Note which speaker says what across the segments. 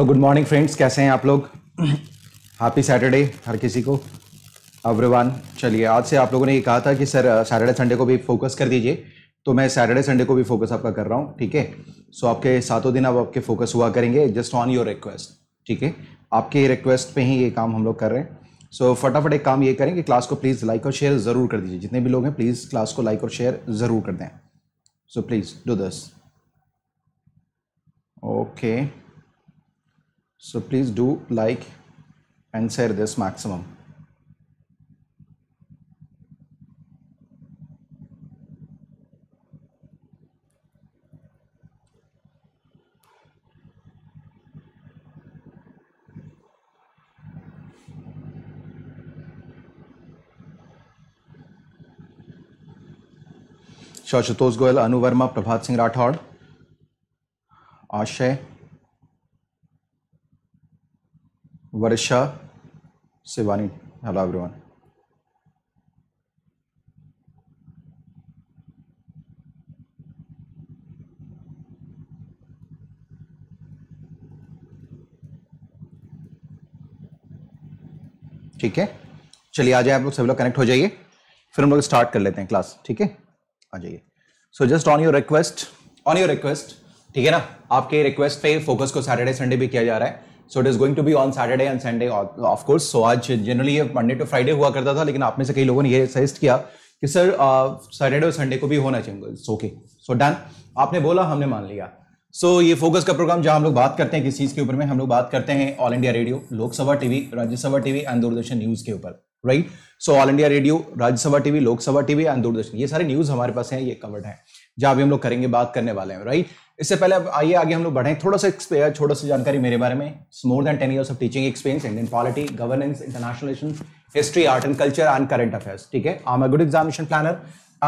Speaker 1: Hello good morning friends कैसे हैं आप लोग हैप्पी सैटरडे हर किसी को अब्रवान चलिए आज से आप लोगों ने ये कहा था कि सर सैटरडे संडे को भी फोकस कर दीजिए तो मैं सैटरडे संडे को भी फोकस आपका कर रहा हूँ ठीक है सो आपके सातों दिन अब आपके फोकस हुआ करेंगे जस्ट ऑन योर रिक्वेस्ट ठीक है आपके रिक्वेस्ट पर ही ये काम हम लोग कर रहे हैं सो so, फटाफट एक काम ये करें कि क्लास को प्लीज़ लाइक और शेयर ज़रूर कर दीजिए जितने भी लोग हैं प्लीज़ क्लास को लाइक और शेयर ज़रूर कर दें so please do this okay So please do like and share this maximum. Shashutosh Goyal Anu Verma Prabhat Singh Rathore Ashay Varsha Shivani hello everyone ठीक है चलिए आ जाए आप लोग सभी लोग कनेक्ट हो जाइए फिर हम लोग स्टार्ट कर लेते हैं क्लास ठीक है आ जाइए so just on your request on your request ठीक है ना आपके रिक्वेस्ट पे फोकस को सैटरडे संडे भी किया जा रहा है so it is going to be on Saturday and Sunday of course so आज जनरली ये मंडे टू फ्राइडे हुआ करता था लेकिन आप में से कई लोगों ने ये सजेस्ट किया कि सर सैटरडे और संडे को भी होना चाहिए ओके सो डन आपने बोला हमने मान लिया सो so, ये फोकस का प्रोग्राम जहाँ हम लोग बात करते हैं किस चीज़ के ऊपर में हम लोग बात करते हैं All India Radio Lok Sabha TV Rajya Sabha TV and Doordarshan news के ऊपर right so All India Radio Rajya Sabha TV Lok Sabha TV and Doordarshan ये सारे न्यूज़ हमारे पास हैं ये कवर्ड है जहां भी हम लोग करेंगे बात करने वाले हैं राइट इससे पहले अब आइए आगे हम लोग बढ़े थोड़ा सा छोटा सा जानकारी मेरे बारे में more than ten years of teaching experience Indian polity governance international history art and culture and current affairs ठीक है I'm a good examination planner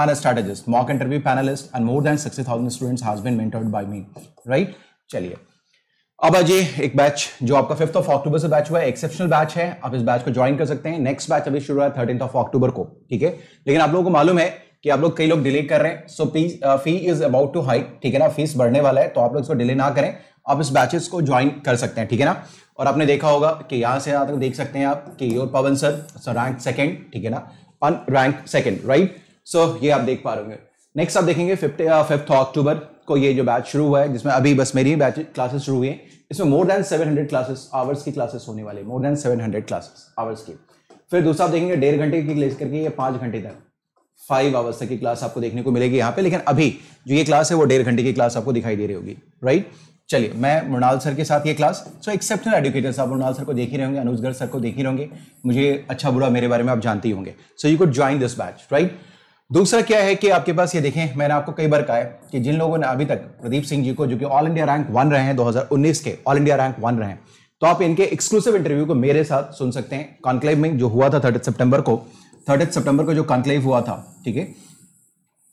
Speaker 1: and strategist mock interview panelist and more than sixty thousand students has been mentored by me right चलिए अब आज एक batch जो आपका fifth of October से batch हुआ है एक्सेप्शनल बैच है आप इस बैच को ज्वाइन कर सकते हैं नेक्स्ट बैच अभी शुरू हुआ है थर्टीन ऑफ अक्टूबर को ठीक है लेकिन आप लोगों को मालूम है कि आप लोग कई लोग डिले कर रहे हैं so please fee is about to high ठीक है ना फीस बढ़ने वाला है तो आप लोग इसको डिले ना करें आप इस बैचेस को ज्वाइन कर सकते हैं ठीक है ना और आपने देखा होगा कि यहां से यहां तक देख सकते हैं आप कि your Pavan sir rank second ठीक है ना अन रैंक सेकेंड राइट सो ये आप देख पा रहे नेक्स्ट आप देखेंगे फिफ्थ फिफ्थ अक्टूबर को ये जो बैच शुरू हुआ है जिसमें अभी बस मेरी बैच क्लासेस शुरू हुई है इसमें मोर देन 700 क्लासेस आवर्स की क्लासेस होने वाले मोर देन 700 क्लासेस आवर्स की फिर दूसरा आप देखेंगे डेढ़ घंटे की क्लेस करके ये पांच घंटे तक फाइव आवर्स तक की क्लास आपको देखने को मिलेगी यहाँ पे लेकिन अभी जो ये क्लास है वो डेढ़ घंटे की क्लास आपको दिखाई दे रही होगी राइट चलिए मैं मृणाल सर के साथ ये क्लास सो एक्सेप्शनल एडुकेटर्स आप मृणाल सर को देख ही रहेंगे अनुजगढ़ सर को देख ही रहेंगे मुझे अच्छा बुरा मेरे बारे में आप जानते ही होंगे so you could join this batch right दूसरा क्या है कि आपके पास ये देखें मैंने आपको कई बार कहा है कि जिन लोगों ने अभी तक प्रदीप सिंह जी को जो कि ऑल इंडिया रैंक वन रहे हैं 2019 के ऑल इंडिया रैंक वन रहे हैं तो आप इनके एक्सक्लूसिव इंटरव्यू को मेरे साथ सुन सकते हैं कॉन्क्लेव में जो हुआ था थर्ड सितंबर को थर्ड सितंबर को जो कॉन्क्लेव हुआ था ठीक है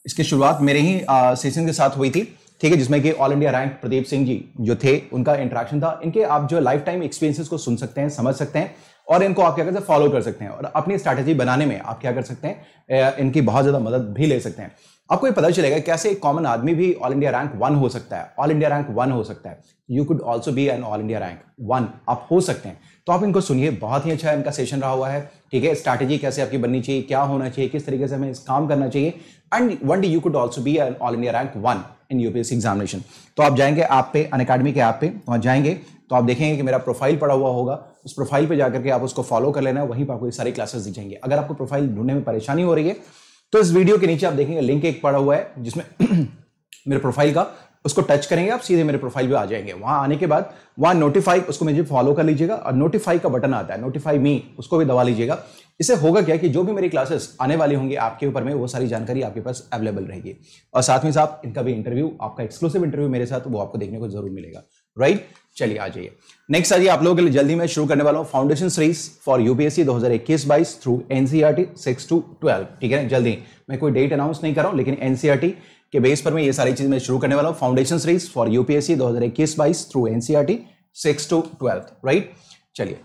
Speaker 1: इसकी शुरुआत मेरे ही सेशन के साथ हुई थी ठीक है जिसमें कि all India rank Pradeep Singh ji जो थे उनका इंट्रैक्शन था इनके आप जो लाइफ टाइम एक्सपीरियंसिस को सुन सकते हैं समझ सकते हैं और इनको आप क्या कर हैं फॉलो कर सकते हैं और अपनी स्ट्रैटेजी बनाने में आप क्या कर सकते हैं इनकी बहुत ज़्यादा मदद भी ले सकते हैं आपको ये पता चलेगा कैसे एक कॉमन आदमी भी ऑल इंडिया रैंक वन हो सकता है ऑल इंडिया रैंक वन हो सकता है you could also be an all India rank one आप हो सकते हैं तो आप इनको सुनिए बहुत ही अच्छा इनका सेशन रहा हुआ है ठीक है स्ट्रैटेजी कैसे आपकी बननी चाहिए क्या होना चाहिए किस तरीके से हमें इस काम करना चाहिए and one day you could also be an all India rank one in UPSC examination तो आप जाएंगे ऐप पे अन अकेडमी के ऐप पे वहाँ जाएंगे तो आप देखेंगे कि मेरा प्रोफाइल पड़ा हुआ होगा उस प्रोफाइल पे जाकर के आप उसको फॉलो कर लेना है वहीं पर आपको सारी क्लासेस दी जाएंगे अगर आपको प्रोफाइल ढूंढने में परेशानी हो रही है तो इस वीडियो के नीचे आप देखेंगे लिंक एक पड़ा हुआ है जिसमें मेरे प्रोफाइल का उसको टच करेंगे आप सीधे मेरे प्रोफाइल पे आ जाएंगे वहां आने के बाद वहां नोटिफाई उसको मुझे फॉलो कर लीजिएगा और नोटिफाई का बटन आता है नोटिफाई मी उसको भी दबा लीजिएगा इससे होगा क्या कि जो भी मेरी क्लासेस आने वाली होंगी आपके ऊपर में वो सारी जानकारी आपके पास अवेलेबल रहेगी और साथ में साथ इनका भी इंटरव्यू आपका एक्सक्लूसिव इंटरव्यू मेरे साथ वो आपको देखने को जरूर मिलेगा राइट चलिए आ जाइए नेक्स्ट आज आप लोगों के लिए जल्दी मैं शुरू करने वाला हूँ फाउंडेशन सीरीज फॉर यूपीएससी 2021 बाईस through NCERT six to twelve ठीक है जल्दी मैं कोई डेट अनाउंस नहीं कर रहा हूँ लेकिन एनसीईआरटी के बेस पर मैं ये सारी चीज़ मैं शुरू करने वाला हूँ फाउंडेशन सीरीज फॉर यूपीएससी दो हज़ार इक्कीस बाईस through T six to twelfth right चलिए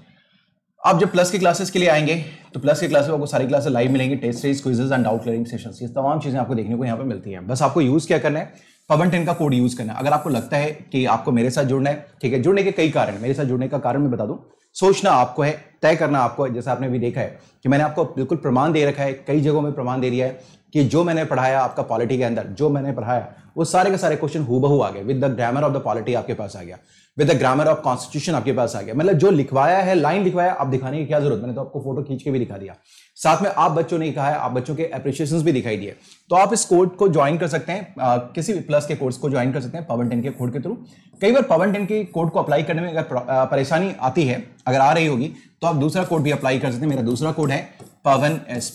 Speaker 1: आप जब प्लस की क्लासेस के लिए आएंगे तो प्लस की क्लासेस आपको सारी क्लासेस लाइव मिलेंगी test series quizzes and doubt clearing session ये तमाम चीज़ें आपको देखने को यहाँ पर मिलती हैं बस आपको यूज़ क्या करना है पवन टेन का कोड यूज़ करना है अगर आपको लगता है कि आपको मेरे साथ जुड़ना है ठीक है जुड़ने के कई कारण मेरे साथ जुड़ने का कारण मैं बता दूँ सोचना आपको है तय करना आपको है जैसा आपने भी देखा है कि मैंने आपको बिल्कुल प्रमाण दे रखा है कई जगहों में प्रमाण दे दिया है कि जो मैंने पढ़ाया आपका पॉलिटी के अंदर जो मैंने पढ़ाया वो सारे के सारे क्वेश्चन हूबहू आ गए with the grammar of the polity आपके पास आ गया with the grammar of constitution आपके पास आ गया मतलब जो लिखवाया है लाइन लिखवाया आप दिखाने की क्या जरूरत मैंने तो आपको फोटो खींच के भी दिखा दिया साथ में आप बच्चों ने कहा है आप बच्चों के अप्रिशिएशन भी दिखाई दिए तो आप इस कोर्ट को ज्वाइन कर सकते हैं आ, किसी भी प्लस के कोर्स को ज्वाइन कर सकते हैं पवन टेन के कोड के थ्रू कई बार पवन टेन के कोड को अप्लाई करने में अगर परेशानी आती है अगर आ रही होगी तो आप दूसरा कोड भी अप्लाई कर सकते हैं मेरा दूसरा कोड है Pavan S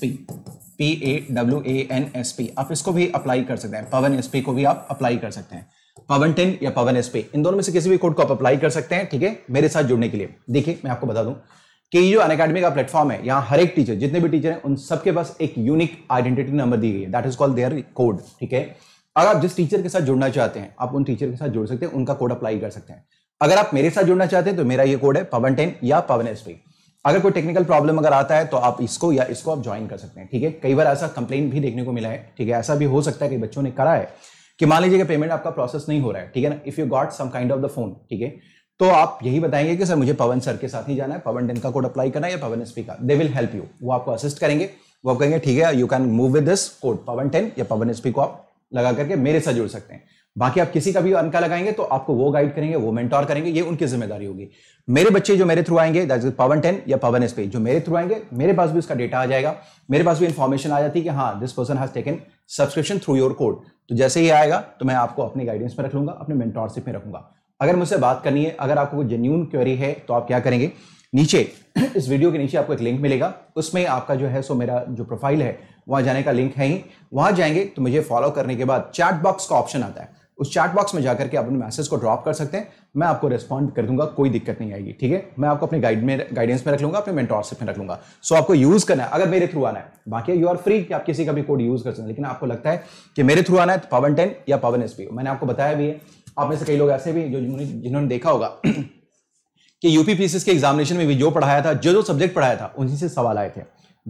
Speaker 1: P A W A N S P आप इसको भी अप्लाई कर सकते हैं पवन एस पी को भी आप अप्लाई कर सकते हैं पवन टेन या पवन एस पी इन दोनों में से किसी भी कोड को आप अप्लाई कर सकते हैं ठीक है मेरे साथ जुड़ने के लिए देखिए मैं आपको बता दूं कि जो अन अकेडमी का प्लेटफॉर्म है यहाँ हर एक टीचर जितने भी टीचर हैं उन सबके पास एक यूनिक आइडेंटिटी नंबर दी गई है that is called their code ठीक है अगर आप जिस टीचर के साथ जुड़ना चाहते हैं आप उन टीचर के साथ जुड़ सकते हैं उनका कोड अप्लाई कर सकते हैं अगर आप मेरे साथ जुड़ना चाहते हैं तो मेरा ये कोड है पवन टेन या पवन एस पी अगर कोई टेक्निकल प्रॉब्लम अगर आता है तो आप इसको या इसको आप ज्वाइन कर सकते हैं ठीक है कई बार ऐसा कंप्लेन भी देखने को मिला है ठीक है ऐसा भी हो सकता है कि बच्चों ने करा है कि मान लीजिए कि पेमेंट आपका प्रोसेस नहीं हो रहा है ठीक है ना if you got some kind of the phone ठीक है तो आप यही बताएंगे कि सर मुझे पवन सर के साथ ही जाना है पवन डेन का कोड अप्लाई करना है या पवन एसपी का दे विल हेल्प यू वो आपको असिस्ट करेंगे वो कहेंगे ठीक है you can move with this code Pawan ten या पवन एसपी को आप लगा करके मेरे साथ जुड़ सकते हैं बाकी आप किसी का भी अंका लगाएंगे तो आपको वो गाइड करेंगे वो मेंटोर करेंगे ये उनकी जिम्मेदारी होगी मेरे बच्चे जो मेरे थ्रू आएंगे दैट इज पावन टेन या पावन एस पे जो मेरे थ्रू आएंगे मेरे पास भी उसका डेटा आ जाएगा मेरे पास भी इन्फॉर्मेशन आ जाती है कि हाँ this person has taken subscription through your code तो जैसे ही आएगा तो मैं आपको अपने गाइडेंस में रख लूंगा अपने मेंटोरशिप में रखूंगा अगर मुझसे बात करनी है अगर आपको कोई जेन्यून क्वेरी है तो आप क्या करेंगे नीचे इस वीडियो के नीचे आपको एक लिंक मिलेगा उसमें आपका जो है सो मेरा जो प्रोफाइल है वहाँ जाने का लिंक है ही वहां जाएंगे तो मुझे फॉलो करने के बाद चैट बॉक्स का ऑप्शन आता है उस चैट बॉक्स में जाकर के आप अपने मैसेज को ड्रॉप कर सकते हैं मैं आपको रिस्पॉन्ड कर दूंगा कोई दिक्कत नहीं आएगी ठीक है मैं आपको अपने गाइड में गाइडेंस में रख लूंगा अपने मेंटोरशिप में रख लूंगा सो आपको यूज करना है अगर मेरे थ्रू आना है बाकी यू आर फ्री कि आप किसी का भी कोड यूज कर सकते हैं लेकिन आपको लगता है कि मेरे थ्रू आना है तो टेन या पवन एस मैंने आपको बताया भी है आप में से कई लोग ऐसे भी जो जिन्होंने देखा होगा कि यूपी के एग्जामिनेशन में भी जो पढ़ाया था जो जो सब्जेक्ट पढ़ाया था उन्हीं से सवाल आए थे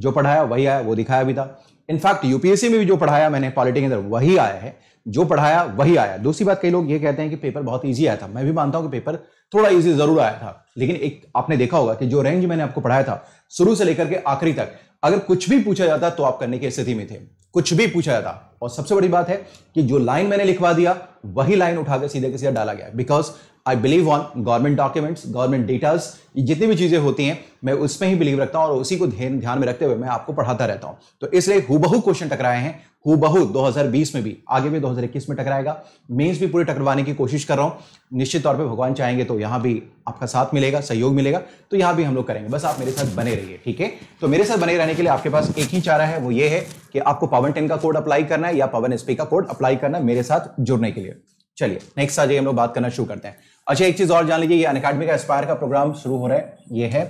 Speaker 1: जो पढ़ाया वही आया वो दिखाया भी था इनफैक्ट यूपीएससी में भी जो पढ़ाया मैंने पॉलिटी के अंदर वही आया है जो पढ़ाया वही आया दूसरी बात कई लोग ये कहते हैं कि पेपर बहुत ईजी आया था मैं भी मानता हूं कि पेपर थोड़ा ईजी जरूर आया था लेकिन एक आपने देखा होगा कि जो रेंज मैंने आपको पढ़ाया था शुरू से लेकर के आखिरी तक अगर कुछ भी पूछा जाता तो आप करने की स्थिति में थे कुछ भी पूछा जाता और सबसे बड़ी बात है कि जो लाइन मैंने लिखवा दिया वही लाइन उठाकर सीधे के सीधा डाला गया because I believe on government documents government datas जितनी भी चीज़ें होती हैं मैं उसमें ही बिलीव रखता हूँ और उसी को ध्यान में रखते हुए मैं आपको पढ़ाता रहता हूँ तो इसलिए बहु क्वेश्चन टकराए हैं हुबहू 2020 में भी आगे भी 2021 में टकराएगा मेंस भी पूरे टकरवाने की कोशिश कर रहा हूँ निश्चित तौर पर भगवान चाहेंगे तो यहाँ भी आपका साथ मिलेगा सहयोग मिलेगा तो यहाँ भी हम लोग करेंगे बस आप मेरे साथ बने रहिए ठीक है तो मेरे साथ बने रहने के लिए आपके पास एक ही चारा है वो ये है कि आपको पवन टेन का कोड अप्लाई करना है या पवन एसपी का कोड अप्लाई करना है मेरे साथ जुड़ने के लिए चलिए नेक्स्ट आज हम लोग बात करना शुरू करते हैं अच्छा एक चीज और जान लीजिए ये का एस्पायर का प्रोग्राम शुरू हो रहा है ये है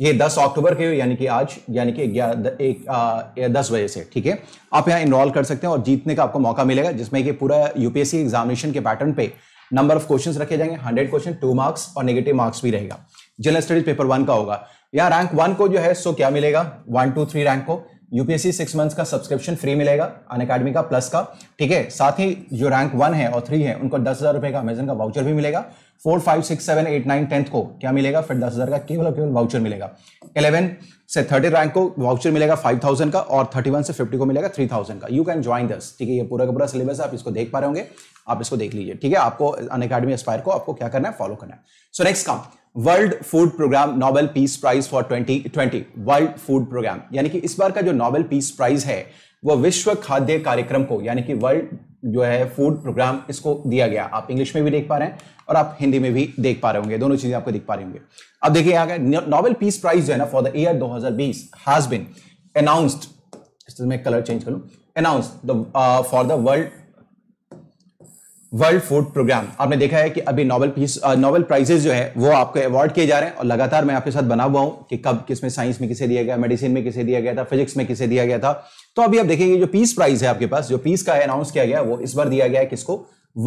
Speaker 1: ये 10 अक्टूबर के यानी कि आज यानी कि एक दस बजे से ठीक है आप यहाँ इनरोल कर सकते हैं और जीतने का आपको मौका मिलेगा जिसमें कि पूरा यूपीएससी एग्जामिनेशन के पैटर्न पे नंबर ऑफ क्वेश्चंस रखे जाएंगे हंड्रेड क्वेश्चन टू मार्क्स और नेगेटिव मार्क्स भी रहेगा जनरल स्टडीज पेपर वन का होगा यहाँ रैंक वन को जो है सो क्या मिलेगा वन टू थ्री रैंक को यूपीएससी सिक्स मंथ्स का सब्सक्रिप्शन फ्री मिलेगा अन अकेडमी का प्लस का ठीक है साथ ही जो रैंक वन है और थ्री है उनको दस हज़ार रुपए का अमेजन का वाउचर भी मिलेगा four five six seven eight nine tenth को क्या मिलेगा फिर दस हज़ार का केवल और केवल वाउचर मिलेगा इलेवन से थर्टी रैंक को वाउचर मिलेगा फाइव थाउजेंड का और थर्टी वन से फिफ्टी को मिलेगा थ्री थाउजेंड का यू कैन ज्वाइन दस ठीक है ये पूरा का पूरा सिलेबस आप इसको देख पा रहे होंगे आप इसको देख लीजिए ठीक है आपको अन अकेडमी एस्पायर को आपको क्या करना है फॉलो करना है सो नेक्स्ट काम world food programme Nobel peace prize for twenty twenty world food programme यानी कि इस बार का जो नोबेल पीस प्राइज है वो विश्व खाद्य कार्यक्रम को यानी कि वर्ल्ड जो है फूड प्रोग्राम इसको दिया गया आप इंग्लिश में भी देख पा रहे हैं और आप हिंदी में भी देख पा रहे होंगे दोनों चीजें आपको देख पा रहे होंगे अब देखिए आगे नोबेल पीस प्राइज जो है ना for the year 2020 has been announced मैं कलर चेंज करूं announce for the world world food programme आपने देखा है कि अभी नोबेल पीस नोबेल प्राइजेस जो है वो आपको अवार्ड किए जा रहे हैं और लगातार मैं आपके साथ बना हुआ हूं कि कब किसमें साइंस में किसे दिया गया मेडिसिन में किसे दिया गया था फिजिक्स में किसे दिया गया था तो अभी आप देखेंगे जो पीस प्राइज है आपके पास जो पीस का अनाउंस किया गया है वो इस बार दिया गया है किसको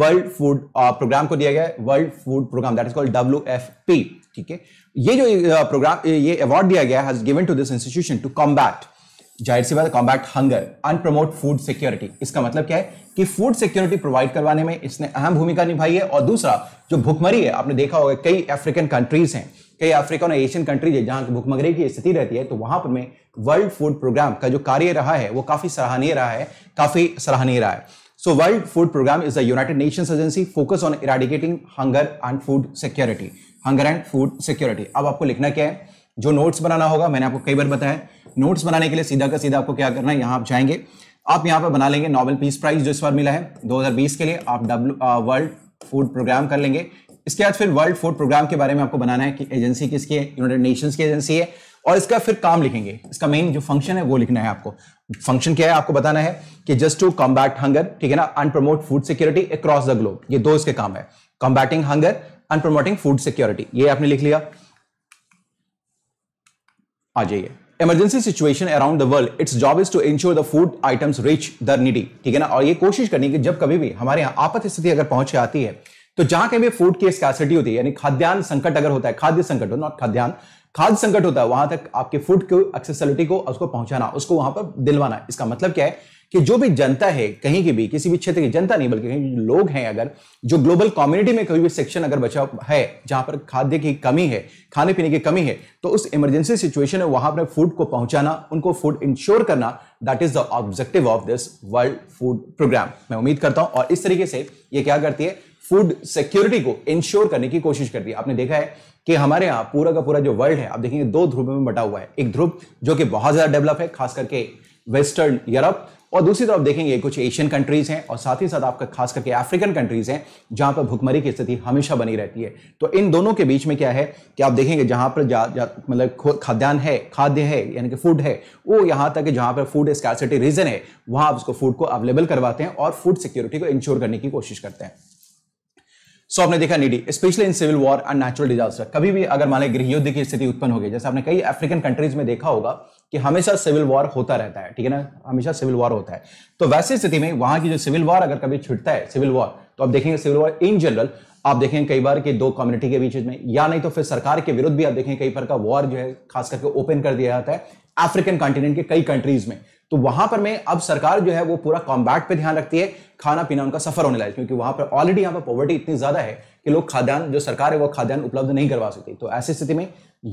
Speaker 1: वर्ल्ड फूड प्रोग्राम को दिया गया world food programme that is called W F P ठीक है ये जो प्रोग्राम ये अवार्ड दिया गया has given to this institution to combat जाहिर सी बात combat hunger and promote food security इसका मतलब क्या है कि फूड सिक्योरिटी प्रोवाइड करवाने में इसने अहम भूमिका निभाई है और दूसरा जो भुखमरी है आपने देखा होगा कई अफ्रीकन कंट्रीज हैं कई अफ्रीकन और एशियन कंट्रीज है जहां भुखमरी की स्थिति रहती है तो वहां पर में वर्ल्ड फूड प्रोग्राम का जो कार्य रहा है वो काफी सराहनीय रहा है काफी सराहनीय रहा है so world food programme is a nation agency focus on eradicating hunger and food security hunger and food security अब आपको लिखना क्या है जो नोट्स बनाना होगा मैंने आपको कई बार बताया नोट्स बनाने के लिए सीधा का सीधा आपको क्या करना है यहाँ आप जाएंगे आप यहाँ पर बना लेंगे नोबेल पीस प्राइज जो इस बार मिला है 2020 के लिए आप डब्ल्यू वर्ल्ड फूड प्रोग्राम कर लेंगे इसके बाद फिर वर्ल्ड फूड प्रोग्राम के बारे में आपको बनाना है कि एजेंसी किसकी है यूनाइटेड नेशंस की एजेंसी है और इसका फिर काम लिखेंगे इसका मेन जो फंक्शन है वो लिखना है आपको फंक्शन क्या है आपको बताना है कि जस्ट टू कॉम्बैट हंगर ठीक है ना and promote food security across the globe ये दो इसके काम है combating hunger and promoting food security ये आपने लिख लिया आ जाइए emergency situation around the world its job is to ensure the food items reach the needy ठीक है ना और ये कोशिश करनी कि जब कभी भी हमारे यहाँ आपत स्थिति अगर पहुंच आती है तो जहां कहीं भी फूड की स्कैसिटी होती है यानी खाद्यान्न संकट अगर होता है खाद्य संकट हो नॉट खाद्यान्न खाद संकट होता है वहां तक आपके फूड को एक्सेसिबिलिटी को उसको पहुंचाना उसको वहां पर दिलवाना इसका मतलब क्या है कि जो भी जनता है कहीं की भी किसी भी क्षेत्र की जनता नहीं बल्कि कहीं लोग हैं अगर जो ग्लोबल कम्युनिटी में कोई भी सेक्शन अगर बचा है जहां पर खाद्य की कमी है खाने पीने की कमी है तो उस इमरजेंसी सिचुएशन में वहां पर फूड को पहुंचाना उनको फूड इंश्योर करना that is the objective of this world food programme मैं उम्मीद करता हूं और इस तरीके से ये क्या करती है फूड सिक्योरिटी को इंश्योर करने की कोशिश करती है आपने देखा है कि हमारे यहाँ पूरा का पूरा जो वर्ल्ड है आप देखेंगे दो ध्रुव में बटा हुआ है एक ध्रुव जो कि बहुत ज्यादा डेवलप है खास करके वेस्टर्न यूरोप और दूसरी तरफ देखेंगे कुछ एशियन कंट्रीज हैं और साथ ही साथ आपका खास करके अफ्रीकन कंट्रीज हैं जहां पर भुखमरी की स्थिति हमेशा बनी रहती है तो इन दोनों के बीच में क्या है कि आप देखेंगे जहां पर मतलब खाद्यान्न है खाद्य है यानी कि फूड है वो यहां तक जहां पर फूड स्कैसिटी रीजन है वहां आप उसको फूड को अवेलेबल करवाते हैं और फूड सिक्योरिटी को इंश्योर करने की कोशिश करते हैं सो आपने देखा needy specially in civil war and natural disaster कभी भी अगर मान लें गृह युद्ध की स्थिति उत्पन्न होगी जैसे आपने कई अफ्रीकन कंट्रीज में देखा होगा कि हमेशा सिविल वॉर होता रहता है ठीक है ना हमेशा सिविल वॉर होता है तो वैसी स्थिति में वहां की जो सिविल वॉर अगर कभी छुटता है सिविल वॉर तो आप देखेंगे सिविल वॉर इन जनरल आप देखेंगे कई बार कि दो कम्युनिटी के बीच में या नहीं तो फिर सरकार के विरुद्ध भी आप देखेंगे कई बार का वॉर जो है खास करके ओपन कर दिया जाता है अफ्रीकन कॉन्टिनेंट के कई कंट्रीज में तो वहां पर मैं अब सरकार जो है वो पूरा कॉम्बैट पे ध्यान रखती है खाना पीना उनका सफर होने लगा क्योंकि वहां पर ऑलरेडी यहाँ पर पॉवर्टी इतनी ज्यादा है कि लोग खाद्यान्न जो सरकार है वो खाद्यान्न उपलब्ध नहीं करवा सकती तो ऐसी स्थिति में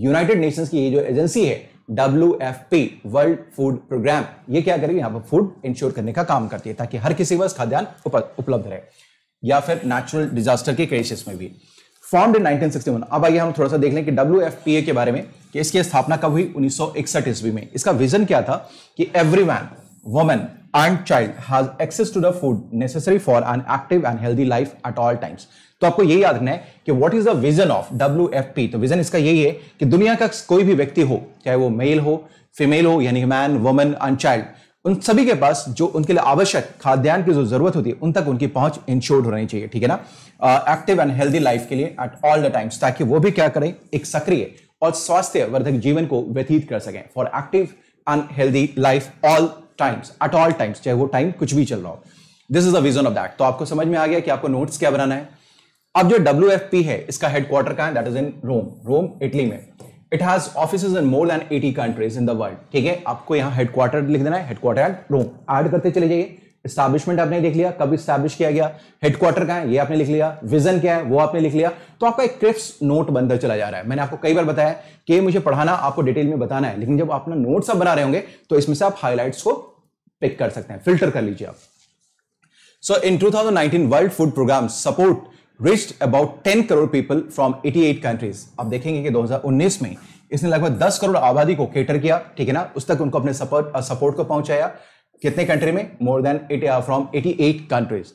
Speaker 1: यूनाइटेड नेशंस की ये जो एजेंसी है डब्ल्यू वर्ल्ड फूड प्रोग्राम ये क्या करेगी यहाँ पर फूड इंश्योर करने का काम करती है ताकि हर किसी के पास खाद्यान्न उपलब्ध रहे या फिर नेचुरल डिजास्टर के केसेस में भी फॉर्मड इन 1961 अब आइए हम थोड़ा सा देख लें कि डब्ल्यू के बारे में कि इसकी स्थापना कब हुई उन्नीस ईस्वी में इसका विजन क्या था कि every man women and child has access to the food necessary for an active and healthy life at all times तो आपको यही याद रखना है कि what is the vision of W तो विजन इसका यही है कि दुनिया का कोई भी व्यक्ति हो चाहे वो मेल हो फीमेल हो यानी मैन वुमेन एंड चाइल्ड उन सभी के पास जो उनके लिए आवश्यक खाद्यान्न की जो जरूरत होती है उन तक उनकी पहुंच इंश्योर्ड होनी चाहिए ठीक है ना एक्टिव एंड हेल्दी लाइफ के लिए एट ऑल द टाइम्स ताकि वो भी क्या करें एक सक्रिय और स्वास्थ्य वर्धक जीवन को व्यतीत कर सकें for active and healthy life all times at all times चाहे वो टाइम कुछ भी चल रहा हो this is the vision of that तो आपको समझ में आ गया कि आपको नोट्स क्या बनाना है अब जो डब्ल्यू है इसका हेडक्वार्टर कहा है that is in Rome Rome Italy में it has office in more than eighty countries in the world ठीक है आपको यहाँ हेडक्वार्टर लिख देना है हेडक्वार्टर एट रोम एड करते चले जाइए स्टैब्लिशमेंट आपने देख लिया कब स्टैब्लिश किया गया हेडक्वार्टर कहाँ है ये आपने लिख लिया विजन क्या है वो आपने लिख लिया तो आपका एक क्रिप्स नोट बनता चला जा रहा है मैंने आपको कई बार बताया कि मुझे पढ़ाना आपको डिटेल में बताना है लेकिन जब अपना नोट सब बना रहे होंगे तो इसमें से आप हाईलाइट्स को पिक कर सकते हैं फिल्टर कर लीजिए आप so in 2019 world food programme support reached about ten crore people from eighty eight countries आप देखेंगे कि 2019 में इसने लगभग दस करोड़ आबादी को केटर किया ठीक है ना उस तक उनको अपने सपोर्ट सपोर्ट को पहुंचाया कितने कंट्री में more than from from eight countries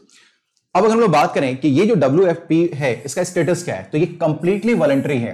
Speaker 1: अब अगर हम लोग बात करें कि ये जो डब्ल्यू है इसका स्टेटस क्या है तो ये कंप्लीटली वॉलेंट्री है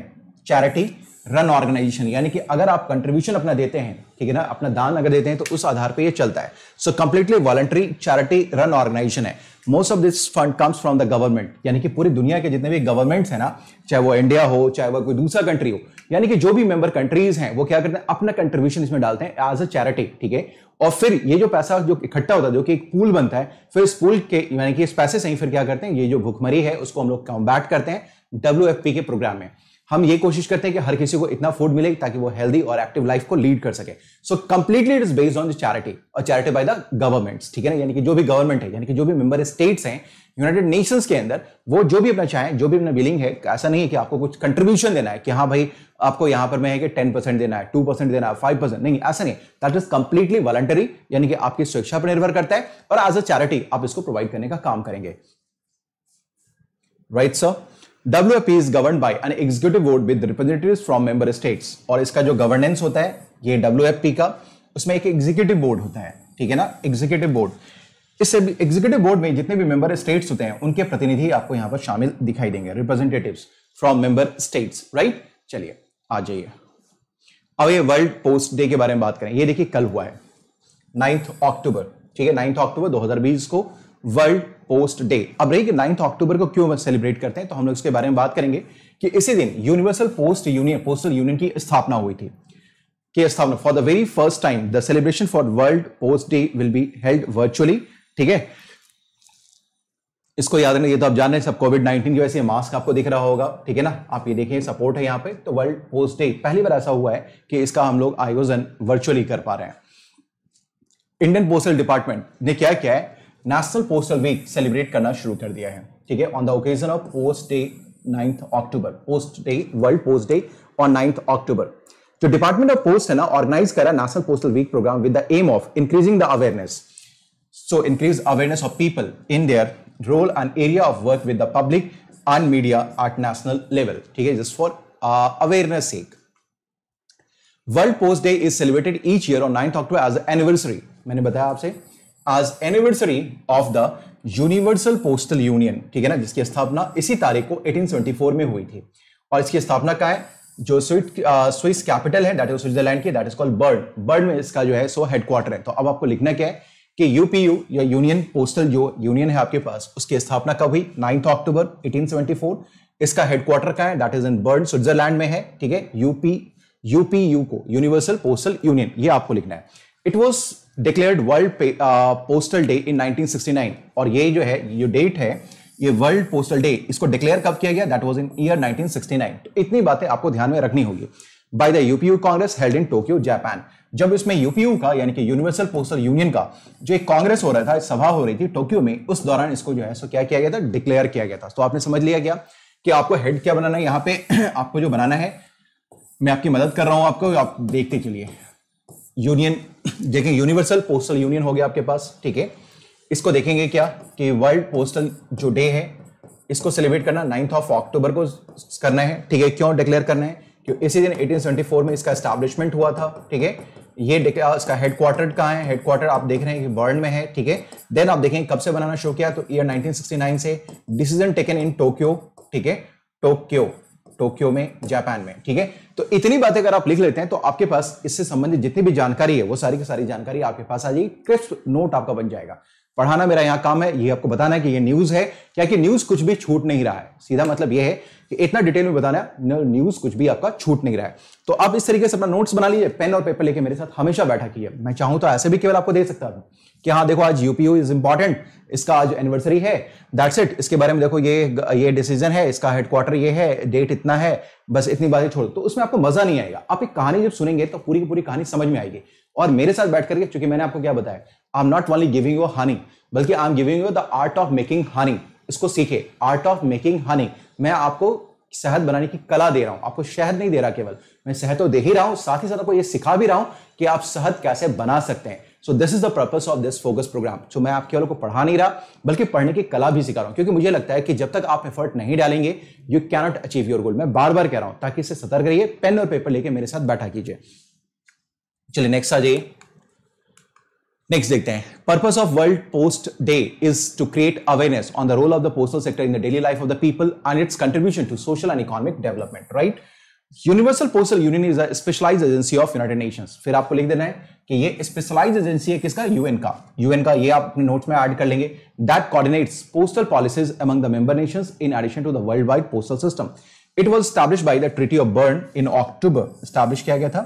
Speaker 1: चैरिटी रन ऑर्गेनाइजेशन यानी कि अगर आप कंट्रीब्यूशन अपना देते हैं ठीक है ना अपना दान अगर देते हैं तो उस आधार पे ये चलता है so completely voluntary charity run organization है most of this fund comes from the government यानी कि पूरी दुनिया के जितने भी गवर्नमेंट्स हैं ना चाहे वो इंडिया हो चाहे वो कोई दूसरा कंट्री हो यानी कि जो भी मेंबर कंट्रीज हैं वो क्या करते हैं अपना कंट्रीब्यूशन इसमें डालते हैं एज अ चैरिटी ठीक है और फिर ये जो पैसा जो इकट्ठा होता है जो कि एक पूल बनता है फिर इस पूल के यानी कि इस पैसे से ही फिर क्या करते हैं ये जो भुखमरी है उसको हम लोग कॉम्बैट करते हैं डब्ल्यू के प्रोग्राम में हम ये कोशिश करते हैं कि हर किसी को इतना फूड मिले ताकि वो हेल्दी और एक्टिव लाइफ को लीड कर सके so completely it is based on the charity और चैरिटी बाय द गवर्नमेंट ठीक है ना यानी कि जो भी गवर्नमेंट है यानी कि जो भी मेंबर स्टेट्स हैं यूनाइटेड नेशंस के अंदर वो जो भी अपना चाहें जो भी अपना बिलिंग है ऐसा नहीं है कि आपको कुछ कंट्रीब्यूशन देना है कि हाँ भाई आपको यहां पर मैं है कि टेन परसेंट देना है टू परसेंट देना है फाइव परसेंट नहीं ऐसा नहीं दैट इज कंप्लीटली वॉलंटरी यानी कि आपकी स्वेच्छा पर निर्भर करता है और एज अ चैरिटी आप इसको प्रोवाइड करने का काम करेंगे right right, sir WFP is governed by an executive board with representatives from member states और इसका जो गवर्नेंस होता है ये WFP का उसमें एक एग्जीक्यूटिव बोर्ड होता है ठीक है ना एग्जीक्यूटिव बोर्ड इस एग्जीक्यूटिव बोर्ड में जितने भी मेंबर स्टेट्स होते हैं उनके प्रतिनिधि आपको यहां पर शामिल दिखाई देंगे representatives from member states right चलिए आ जाइए अब ये वर्ल्ड पोस्ट डे के बारे में बात करें ये देखिए कल हुआ है नाइन्थ अक्टूबर ठीक है नाइन्थ अक्टूबर 2020 को वर्ल्ड पोस्ट डे अब रही कि नाइन्थ अक्टूबर को क्यों सेलिब्रेट करते हैं तो हम लोग इसके बारे में बात करेंगे कि इसी दिन universal post union postal union की स्थापना हुई थी कि स्थापना for the very first time the celebration for world post day will be held virtually ठीक है इसको याद रखना ये तो आप जान रहे हैं सब कोविड 19 की वजह से मास्क आपको दिख रहा होगा ठीक है ना आप ये देखिए सपोर्ट है यहाँ पे तो वर्ल्ड पोस्ट डे पहली बार ऐसा हुआ है कि इसका हम लोग आयोजन वर्चुअली कर पा रहे हैं इंडियन पोस्टल डिपार्टमेंट ने क्या क्या है नेशनल पोस्टल वीक सेलिब्रेट करना शुरू कर दिया है ठीक है on the occasion of post day ninth October post day world post day on ninth October जो डिपार्टमेंट ऑफ पोस्ट है ना ऑर्गेनाइज करा national postal week program with the aim of increasing the awareness so increase awareness of people in their role and area of work with the public and media at national level ठीक है just for awareness awareness world post day is celebrated each year on ninth October as anniversary मैंने बताया आपसे आज anniversary of the universal postal union ठीक है ना जिसकी स्थापना इसी तारीख को 1874 में हुई थी और इसकी स्थापना का है जो स्विट स्विस कैपिटल है दैट इज स्विट्जरलैंड की that is called Bern Bern में इसका जो है सो हेडक्वार्टर है तो अब आपको लिखना क्या है कि यूपीयू या यूनियन पोस्टल जो यूनियन है आपके पास उसकी स्थापना कब हुई नाइन्थ अक्टूबर 1874 इसका हेडक्वार्टर का है that is in Bern Switzerland में है ठीक है यूपी यूपीयू को यूनिवर्सल पोस्टल यूनियन ये आपको लिखना है it was declared world postal day in 1969 और ये जो है ये डेट है ये वर्ल्ड पोस्टल डे इसको डिक्लेयर कब किया गया दैट वाज इन ईयर 1969 तो इतनी बातें आपको ध्यान में रखनी होगी by the UPU congress held in Tokyo Japan जब इसमें यूपीयू का यानी कि यूनिवर्सल पोस्टल यूनियन का जो एक कांग्रेस हो रहा था सभा हो रही थी टोक्यो में उस दौरान इसको जो है सो क्या किया गया था डिक्लेयर किया गया था तो आपने समझ लिया गया कि आपको हेड क्या बनाना है यहाँ पे आपको जो बनाना है मैं आपकी मदद कर रहा हूं आपको आप देखने के लिए यूनियन देखें यूनिवर्सल पोस्टल यूनियन हो गया आपके पास ठीक है इसको देखेंगे क्या कि वर्ल्ड पोस्टल जो डे है इसको सेलिब्रेट करना नाइन्थ ऑफ अक्टूबर को करना है ठीक है क्यों डिक्लेयर करना है क्यों इसी दिन 1874 में इसका स्टैब्लिशमेंट हुआ था ठीक है ये इसका हेडक्वार्टर कहाँ है हेडक्वार्टर आप देख रहे हैं कि वर्ल्ड में है ठीक है देन आप देखें कब से बनाना शुरू किया तो ईयर 1969 से डिसीजन टेकन इन टोक्यो ठीक है टोक्यो टोक्यो में जापान में ठीक है तो इतनी बातें अगर आप लिख लेते हैं तो आपके पास इससे संबंधित जितनी भी जानकारी है वो सारी की सारी जानकारी आपके पास आ जाएगी क्रिस्प नोट आपका बन जाएगा पढ़ाना मेरा यहाँ काम है ये आपको बताना है कि ये न्यूज़ है क्या कि न्यूज़ कुछ भी छूट नहीं रहा है सीधा मतलब ये है कि इतना डिटेल में बताना है न्यूज़ कुछ भी आपका छूट नहीं रहा है तो आप इस तरीके से अपना नोट्स बना लीजिए पेन और पेपर लेके मेरे साथ हमेशा बैठा किया मैं चाहूँ तो ऐसे भी केवल आपको दे सकता हूँ कि हाँ देखो आज यूपीओ इज इंपॉर्टेंट इसका आज एनिवर्सरी है दैट्स इट इसके बारे में देखो ये ये डिसीजन है इसका हेडक्वार्टर ये है डेट इतना है बस इतनी बातें छोड़ तो उसमें आपको मजा नहीं आएगा आप एक कहानी जब सुनेंगे तो पूरी की पूरी कहानी समझ में आएगी और मेरे साथ बैठ करके चूंकि मैंने आपको क्या बताया I am not only giving you honey बल्कि I am giving you the art of making honey इसको सीखे आर्ट ऑफ मेकिंग हानी मैं आपको शहद बनाने की कला दे रहा हूं आपको शहद नहीं दे रहा केवल मैं शहद तो दे ही रहा हूं साथ ही साथ आपको ये सिखा भी रहा हूं कि आप शहद कैसे बना सकते हैं so this is the purpose of this focus program so मैं आपके वालों को पढ़ा नहीं रहा बल्कि पढ़ने की कला भी सिखा रहा हूं क्योंकि मुझे लगता है कि जब तक आप एफर्ट नहीं डालेंगे you cannot achieve your goal मैं बार बार कह रहा हूं ताकि इसे सतर्क रहिए पेन और पेपर लेके मेरे साथ बैठा कीजिए चलिए नेक्स्ट आ जाइए नेक्स्ट देखते हैं purpose of world post day is to create awareness on the role of the postal sector in the daily life of the people and its contribution to social and economic development right universal postal union is specialize agency of United Nations फिर आपको लिख देना है कि ये specialise agency है किसका UN का यूएन का ये आप अपने नोट्स में ऐड कर लेंगे that coordinates postal policies among the member nations in addition to the world wide postal system it was establish by the treaty of Bern in October establish किया गया था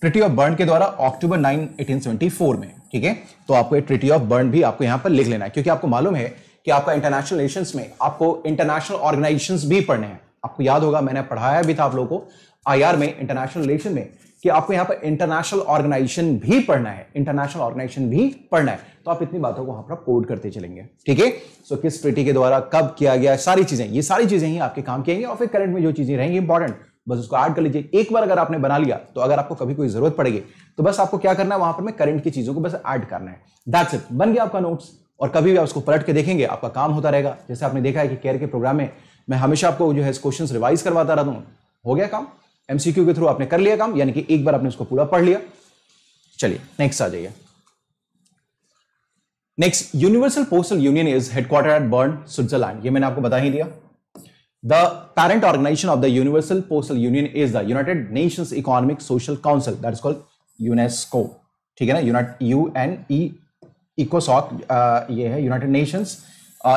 Speaker 1: ट्रिटी ऑफ बर्न के द्वारा अक्टूबर 9 1874 में ठीक है तो आपको ट्रिटी ऑफ बर्न भी आपको यहां पर लिख लेना है क्योंकि आपको मालूम है कि आपका इंटरनेशनल नेशंस में आपको इंटरनेशनल ऑर्गेनाइजेशन भी पढ़ने हैं आपको याद होगा मैंने पढ़ाया भी था आप लोगों को आईआर में इंटरनेशनल रिलेशन में कि आपको यहां पर इंटरनेशनल ऑर्गेनाइजेशन भी पढ़ना है इंटरनेशनल ऑर्गेनाइजेशन भी पढ़ना है तो आप इतनी बातों को वहां पर कोड करते चलेंगे ठीक है सो किस ट्रिटी के द्वारा कब किया गया सारी चीजें ये सारी चीजें ही आपके काम की और फिर करंट में जो चीजें रहेंगी इंपॉर्टेंट बस उसको ऐड कर लीजिए एक बार अगर आपने बना लिया तो अगर आपको कभी कोई जरूरत पड़ेगी तो बस आपको क्या करना है वहां पर मैं करंट की चीजों को बस ऐड करना है दैट्स इट बन गया आपका नोट्स और कभी भी आप उसको पलट के देखेंगे आपका काम होता रहेगा जैसे आपने देखा है कि केयर के प्रोग्राम में मैं हमेशा आपको जो है क्वेश्चन रिवाइज करवाता रहता हूँ हो गया काम एमसीक्यू के थ्रू आपने कर लिया काम यानी कि एक बार आपने उसको पूरा पढ़ लिया चलिए नेक्स्ट आ जाइए next universal postal union is headquarter at Bern Switzerland ये मैंने आपको बता ही दिया the parent organization of the universal postal union is the United Nations economic social council that is called UNESCO ठीक है ना यूनाइट यू एन ई इकोसॉक ये है United Nations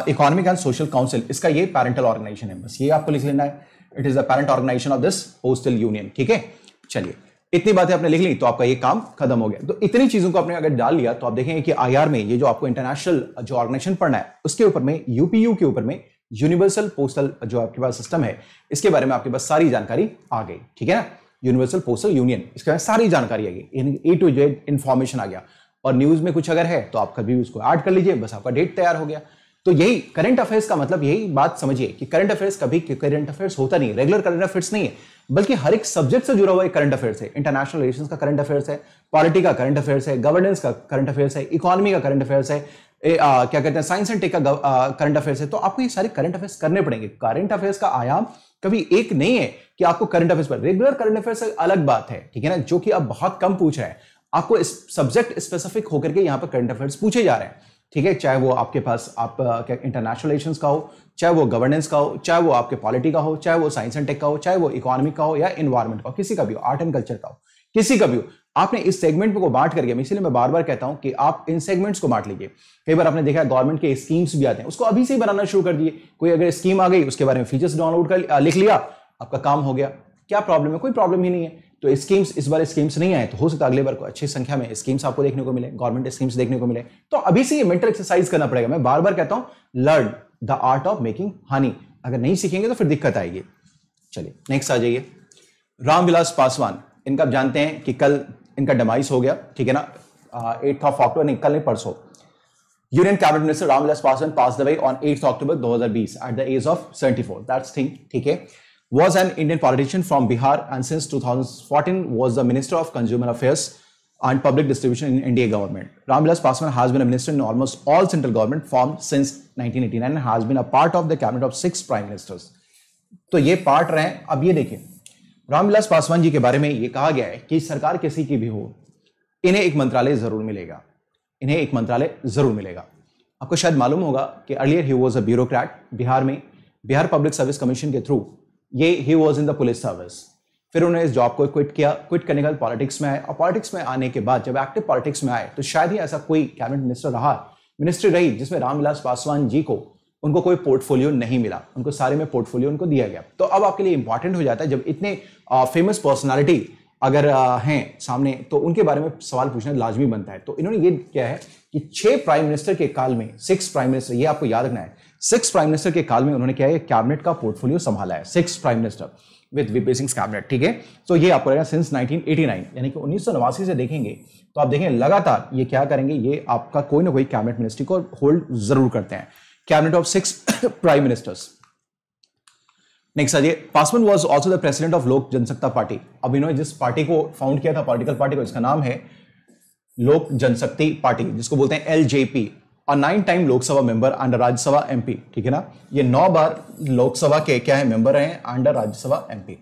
Speaker 1: economic and social council इसका ये पैरेंटल ऑर्गेनाइजेशन है बस ये आपको लिख लेना है it is the parent organization of this postal union ठीक है चलिए इतनी बातें आपने लिख ली तो आपका ये काम खत्म हो गया तो इतनी चीजों को आपने अगर डाल लिया तो आप देखेंगे कि आईआर में ये जो आपको इंटरनेशनल जो ऑर्गेनाइजेशन पढ़ना है उसके ऊपर में यूपीयू के ऊपर में यूनिवर्सल पोस्टल जो आपके पास सिस्टम है इसके बारे में आपके पास सारी जानकारी आ गई ठीक है ना यूनिवर्सल पोस्टल यूनियन इसके बारे में सारी जानकारी आ गई ए टू जेड इन्फॉर्मेशन आ गया और न्यूज में कुछ अगर है तो आप कभी उसको ऐड कर लीजिए बस आपका डेट तैयार हो गया तो यही करंट अफेयर्स का मतलब यही बात समझिए कि करंट अफेयर्स कभी करंट अफेयर्स होता नहीं रेगुलर करंट अफेयर्स नहीं है बल्कि हर एक सब्जेक्ट से जुड़ा हुआ एक करंट अफेयर्स है इंटरनेशनल रिलेशन का करंट अफेयर्स है पॉलिटी का करंट अफेयर्स है गवर्नेंस का करंट अफेयर्स है इकोनॉमी का करंट अफेयर्स है ए, आ, क्या कहते हैं साइंस एंड टेक का करंट अफेयर्स है तो आपको ये सारे करंट अफेयर्स करने पड़ेंगे करंट अफेयर्स का आयाम कभी एक नहीं है कि आपको करंट अफेयर्स पर रेगुलर करंट अफेयर्स अलग बात है ठीक है ना जो कि आप बहुत कम पूछ रहे हैं आपको सब्जेक्ट स्पेसिफिक होकर के यहाँ पर करंट अफेयर्स पूछे जा रहे हैं ठीक है चाहे वो आपके पास आप इंटरनेशनल रिलेशन का हो चाहे वो गवर्नेंस का हो चाहे वो आपके पॉलिटी का हो चाहे वो साइंस एंड टेक का हो चाहे वो इकोनॉमिक का हो या इन्वायरमेंट का हो किसी का भी हो आर्ट एंड कल्चर का हो किसी का भी हो आपने इस सेगमेंट को बांट करके इसीलिए मैं बार बार कहता हूं कि आप इन सेगमेंट्स को बांट लीजिए कई बार आपने देखा गवर्नमेंट के स्कीम्स भी आते हैं उसको अभी से ही बनाना शुरू कर दिए कोई अगर स्कीम आ गई उसके बारे में फीचर्स डाउनलोड कर लिख लिया आपका काम हो गया क्या प्रॉब्लम है कोई प्रॉब्लम ही नहीं है तो स्कीम्स इस बार स्कीम्स नहीं आए तो हो सकता अगले बार को अच्छी संख्या में स्कीम्स आपको देखने को मिले गवर्नमेंट स्कीम्स देखने को मिले तो अभी से ये मेंटल एक्सरसाइज करना पड़ेगा मैं बार बार कहता हूं learn the art of making honey अगर नहीं सीखेंगे तो फिर दिक्कत आएगी चलिए नेक्स्ट आ जाइए रामविलास पासवान इनका आप जानते हैं कि कल इनका डमाइस हो गया ठीक है ना एट ऑफ अक्टूबर नहीं कल नहीं परसों union cabinet minister Ramvilas Paswan pass away on eighth October दो हजार बीस at the age of seventy four that's thing ठीक है was an Indian politician from Bihar and since 2014 was the Minister of Consumer Affairs and Public Distribution in India government. Ramvilas pasman has been a minister in almost all central government formed since 1989 and has been a part of the cabinet of six prime ministers. तो ये part रहे अब ये देखिए रामविलास पासवान जी के बारे में ये कहा गया है कि सरकार किसी की भी हो इन्हें एक मंत्रालय जरूर मिलेगा इन्हें एक मंत्रालय जरूर मिलेगा आपको शायद मालूम होगा कि अर्लियर ही वॉज अ ब्यूरोक्रेट बिहार में बिहार पब्लिक सर्विस कमीशन के थ्रू ये ही was in the police service फिर उन्होंने इस जॉब को क्विट किया क्विट करने के बाद पॉलिटिक्स में आए और पॉलिटिक्स में आने के बाद जब एक्टिव पॉलिटिक्स में आए तो शायद ही ऐसा कोई कैबिनेट मिनिस्टर रहा मिनिस्ट्री रही जिसमें रामविलास पासवान जी को उनको कोई पोर्टफोलियो नहीं मिला उनको सारे में पोर्टफोलियो उनको दिया गया तो अब आपके लिए इंपॉर्टेंट हो जाता है जब इतने फेमस पर्सनैलिटी अगर हैं सामने तो उनके बारे में सवाल पूछना लाजमी बनता है तो इन्होंने ये किया है कि छह प्राइम मिनिस्टर के काल में सिक्स प्राइम मिनिस्टर ये आपको याद रखना है सिक्स प्राइम मिनिस्टर के काल में उन्होंने क्या है कैबिनेट का पोर्टफोलियो संभाला है six prime minister with VP Singh cabinet ठीक है तो ये आपको रहेगा सिंस 1989 यानी कि उन्नीस से देखेंगे तो आप देखें लगातार ये क्या करेंगे ये आपका कोई ना कोई कैबिनेट मिनिस्ट्री को होल्ड जरूर करते हैं cabinet of six prime ministers next आइए Paswan was also the president of Lok Jansatta party अब इन्होंने जिस पार्टी को फाउंड किया था पॉलिटिकल पार्टी को इसका नाम है लोक जनशक्ति पार्टी जिसको बोलते हैं एल और nine time Lok Sabha member under Rajya Sabha MP ठीक है ना ये नौ बार लोकसभा के क्या है मेंबर हैं under Rajya Sabha MP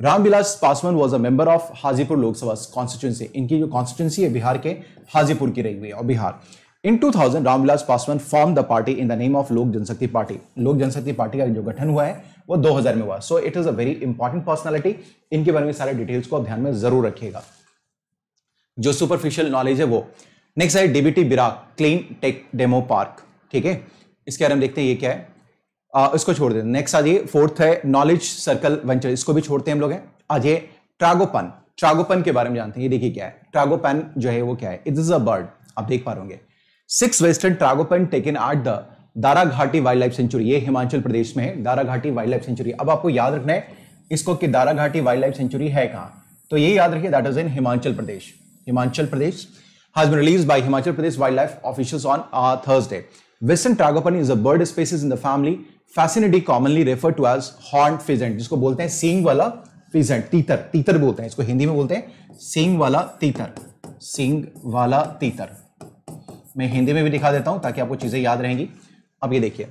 Speaker 1: Ramvilas Paswan was a member of Hajipur Lok Sabha constituency इनकी जो कॉन्स्टिट्यूंसी है बिहार के हाजीपुर की रही हुई है और Bihar in 2000 thousand Ramvilas Paswan form the party in the name of Lok Janshakti party लोक जनशक्ति पार्टी का जो गठन हुआ है वो 2000 में हुआ so it is a very important personality इनके बारे में सारे डिटेल्स को आप ध्यान में जरूर रखिएगा जो सुपरफिशियल नॉलेज है वो नेक्स्ट है DBT BIRAC clean tech demo park ठीक है इसके बारे में देखते हैं ये क्या है आ, इसको छोड़ देते नेक्स्ट आज फोर्थ है नॉलेज सर्कल वेंचर इसको भी छोड़ते हैं हम लोग हैं आज ये ट्रागोपन ट्रागोपन के बारे में जानते हैं ये देखिए क्या है ट्रागोपन जो है वो क्या है इट इज अ बर्ड आप देख पा रहे six western tragopan taken at the Dara Ghati wildlife century ये हिमाचल प्रदेश में है Dara Ghati wildlife century अब आपको याद रखना है इसको कि Dara Ghati wildlife century है कहाँ तो ये याद रखिए that is in Himachal Pradesh Himachal Pradesh has been released by Himachal Pradesh wildlife officials on uh, Thursday. Western tragopani is a bird species in the family Fascinidae commonly referred to as horned pheasant जिसको बोलते हैं सींग वाला pheasant तीतर तीतर बोलते हैं इसको हिंदी में बोलते हैं सींग वाला तीतर सींग वाला तीतर मैं हिंदी में भी दिखा देता हूं ताकि आपको चीजें याद रहेंगी अब ये देखिए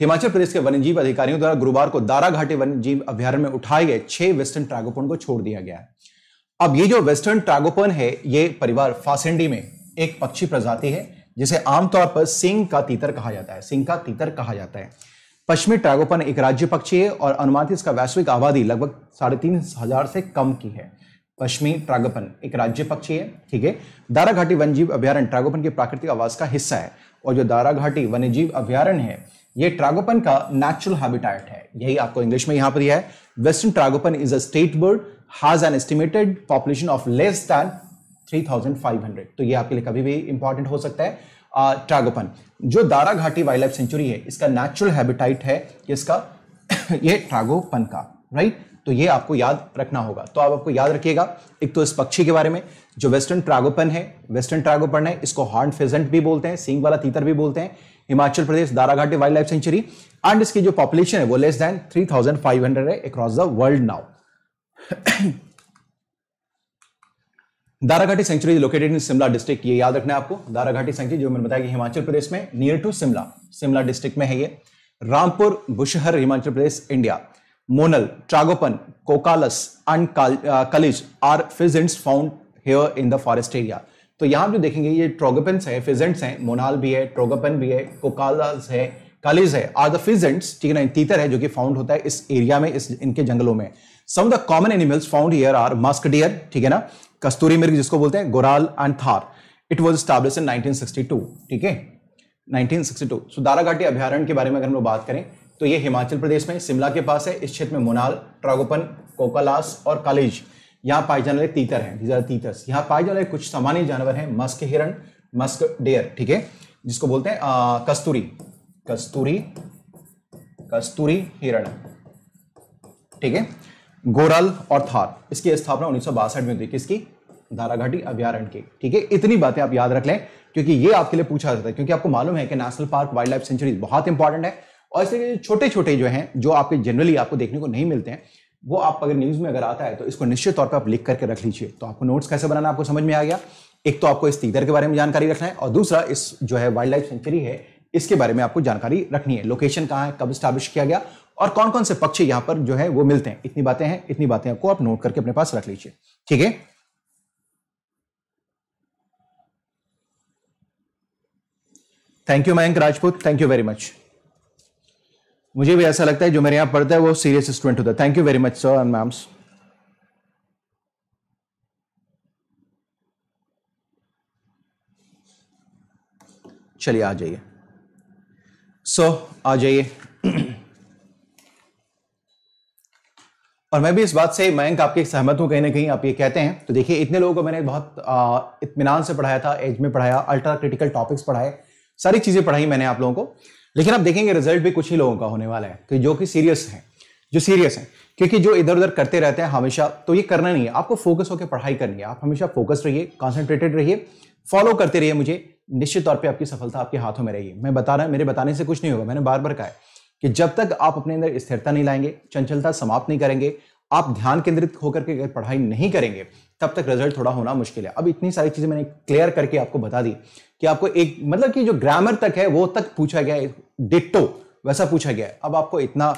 Speaker 1: हिमाचल प्रदेश के वन्यजीव अधिकारियों द्वारा गुरुवार को दारा घाटी वन्यजीव अभ्यारण्य में उठाए गए छह वेस्टर्न ट्रैगोपोन को छोड़ दिया गया है अब ये जो वेस्टर्न ट्रैगोपन है ये परिवार फासेंडी में एक पक्षी प्रजाति है जिसे आमतौर पर सिंह का तीतर कहा जाता है सिंह का तीतर कहा जाता है पश्चिमी ट्रैगोपन एक राज्य पक्षी है और अनुमानित इसका वैश्विक आबादी लगभग साढ़े तीन हजार से कम की है पश्चिमी ट्रागोपन एक राज्य पक्षी है ठीक है दारा घाटी वन्यजीव अभ्यारण्य ट्रागोपन के प्राकृतिक आवास का हिस्सा है और जो दारा घाटी वन्यजीव अभ्यारण्य है ये ट्रागोपन का नेचुरल हैबिटेट है यही आपको इंग्लिश में यहां पर दिया है western tragopan is a state bird has an estimated population of less than 3500 तो ये आपके लिए कभी भी इंपॉर्टेंट हो सकता है ट्रागोपन जो Dara Ghati wildlife century है इसका नेचुरल हैबिटाइट है इसका ये ट्रागोपन का राइट तो ये आपको याद रखना होगा तो आप आपको याद रखिएगा एक तो इस पक्षी के बारे में जो वेस्टर्न ट्रागोपन है वेस्टर्न ट्रागोपन है इसको हॉर्न फेजेंट भी बोलते हैं सिंग वाला तीतर भी बोलते हैं Himachal Pradesh Daraghati wildlife sanctuary and इसकी जो पॉपुलेशन है वो लेस देन हंड्रेड है across the world now Daraghati sanctuary located in Shimla district ये याद रखना है आपको दाराघाटी सेंचुरी जो मैंने बताया कि हिमाचल प्रदेश में near to Shimla Shimla district में है ये Rampur Bushahr Himachal Pradesh India monal tragopan koklass and kalij are pheasants found here in the forest area तो यहां जो देखेंगे ये ट्रोगोपन्स है फिजेंट्स हैं मोनाल भी है ट्रोगोपन भी है कोकालस है कलिज है आर द फिजेंट्स ठीक है ना तीतर है जो कि फाउंड होता है इस एरिया में इस इनके जंगलों में some of the common animals found here are musk deer ठीक है ना कस्तूरी मिर्ग जिसको बोलते हैं goral and tahr it was establish in 1962 ठीक है 1962 सुदारा घाटी अभ्यारण्य के बारे में अगर हम लोग बात करें तो ये हिमाचल प्रदेश में शिमला के पास है इस क्षेत्र में मोनाल ट्रागोपन कोकालास और कालेज यहाँ पाए जाने वाले तीतर हैं दीज आर तीतर्स यहाँ पाए जाने वाले कुछ सामान्य जानवर हैं मस्क हिरण मस्क डेयर ठीक है जिसको बोलते हैं कस्तूरी कस्तूरी कस्तूरी हिरण ठीक है गोरल और थार इसकी स्थापना उन्नीस में हुई किसकी दाराघाटी अभ्यारण्य की ठीक है इतनी बातें आप याद रख लें क्योंकि ये आपके लिए पूछा जाता है क्योंकि आपको मालूम है कि national park wildlife sanctuary बहुत इंपॉर्टेंट है और इसलिए छोटे छोटे जो हैं जो आपके जनरली आपको देखने को नहीं मिलते हैं वो आप अगर न्यूज में अगर आता है तो इसको निश्चित तौर पर आप लिख करके रख लीजिए तो आपको नोट्स कैसे बनाना आपको समझ में आ गया एक तो आपको इस तीदर के बारे में जानकारी रखना है और दूसरा इस जो है वाइल्ड लाइफ सेंचुरी है इसके बारे में आपको जानकारी रखनी है लोकेशन कहाँ है कब स्टैब्लिश किया गया और कौन कौन से पक्ष यहां पर जो है वो मिलते हैं इतनी बातें हैं इतनी बातें आपको आप नोट करके अपने पास रख लीजिए ठीक है thank you Mayank Rajput thank you very much मुझे भी ऐसा लगता है जो मेरे यहां पढ़ता है वो सीरियस स्टूडेंट होता है thank you very much sir and ma'ams चलिए आ जाइए सो so, आ जाइए और मैं भी इस बात से मयंक आपके सहमत हूँ कहीं ना कहीं आप ये कहते हैं तो देखिए इतने लोगों को मैंने बहुत इतमान से पढ़ाया था एज में पढ़ाया अल्ट्रा क्रिटिकल टॉपिक्स पढ़ाए सारी चीज़ें पढ़ाई मैंने आप लोगों को लेकिन आप देखेंगे रिजल्ट भी कुछ ही लोगों का होने वाला है तो जो कि सीरियस हैं जो सीरियस हैं क्योंकि जो इधर उधर करते रहते हैं हमेशा तो ये करना नहीं है आपको फोकस होकर पढ़ाई करनी है आप हमेशा फोकस रहिए कॉन्सेंट्रेटेड रहिए फॉलो करते रहिए मुझे निश्चित तौर पर आपकी सफलता आपके हाथों में रहेगी मैं बता रहा हूँ मेरे बताने से कुछ नहीं होगा मैंने बार बार कहा है कि जब तक आप अपने अंदर स्थिरता नहीं लाएंगे चंचलता समाप्त नहीं करेंगे आप ध्यान केंद्रित होकर के अगर पढ़ाई नहीं करेंगे तब तक रिजल्ट थोड़ा होना मुश्किल है अब इतनी सारी चीजें मैंने क्लियर करके आपको बता दी कि आपको एक मतलब कि जो ग्रामर तक है वो तक पूछा गया है डिट्टो वैसा पूछा गया है अब आपको इतना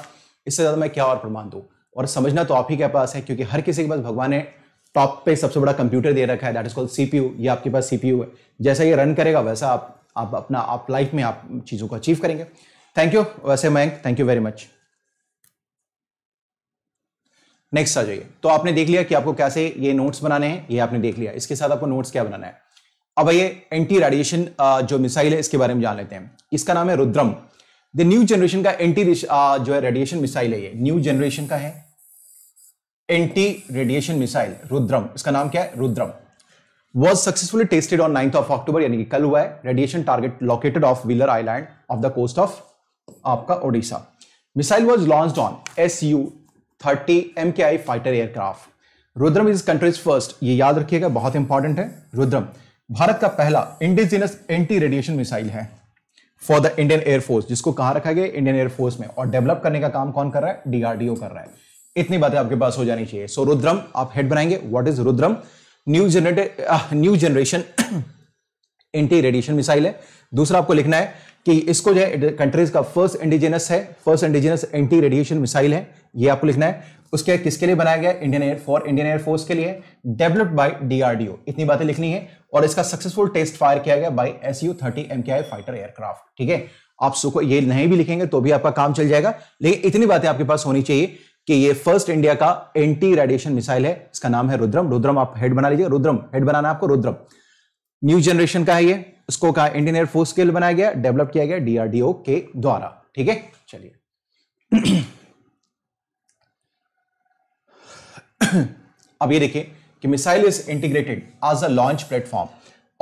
Speaker 1: इससे ज्यादा मैं क्या और प्रमाण दू और समझना तो आप ही के पास है क्योंकि हर किसी के पास भगवान ने टॉप पे सबसे बड़ा कंप्यूटर दे रखा है दैट इज कॉल्ड सीपीयू ये आपके पास सीपीयू है जैसा ये रन करेगा वैसा आप आप अपना आप लाइफ में आप चीज़ों को अचीव करेंगे थैंक यू वैसे Mayank thank you very much next आ जाइए तो आपने देख लिया कि आपको कैसे ये नोट्स बनाने हैं ये आपने देख लिया इसके साथ आपको नोट्स क्या बनाना है अब ये एंटी रेडिएशन जो मिसाइल है इसके बारे में जान लेते हैं इसका नाम है रुद्रम द न्यू जनरेशन का एंटी जो है रेडिएशन मिसाइल है ये न्यू जनरेशन का है एंटी रेडिएशन मिसाइल रुद्रम इसका नाम क्या है Rudram was successfully tested on ninth of October यानी कि कल हुआ है radiation target located off Wheeler island off the coast of आपका Odisha missile was launch on S U thirty M K I fighter aircraft Rudram is country's first ये याद रखिएगा बहुत इंपॉर्टेंट है रुद्रम भारत का पहला इंडिजिनस एंटी रेडिएशन मिसाइल है फॉर द इंडियन एयरफोर्स जिसको कहा रखा गया इंडियन एयरफोर्स में और डेवलप करने का काम कौन कर रहा है डीआरडीओ कर रहा है इतनी बातें आपके पास हो जानी चाहिए सो so, रुद्रम आप हेड बनाएंगे what is Rudram new generated new generation anti radiation missile है दूसरा आपको लिखना है कि इसको जो है कंट्रीज का फर्स्ट इंडिजिनस है first indigenous anti radiation missile है ये आपको लिखना है उसके किसके लिए बनाया गया Indian air for Indian air force के लिए डेवलप्ड बाय डीआरडीओ इतनी बातें लिखनी है और इसका सक्सेसफुल टेस्ट फायर किया गया by S U thirty M fighter aircraft ठीक है आप सुखो ये नहीं भी लिखेंगे तो भी आपका काम चल जाएगा लेकिन इतनी बातें आपके पास होनी चाहिए कि ये फर्स्ट इंडिया का एंटी रेडिएशन मिसाइल है इसका नाम है रुद्रम रुद्रम आप हेड बना लीजिए रुद्रम हेड बनाना आपको रुद्रम न्यू जनरेशन का है ये इसको कहा इंडियन एयरफोर्स स्किल बनाया गया डेवलप किया गया डीआरडीओ के द्वारा ठीक है चलिए अब ये देखिए कि missile is integrated as a launch platform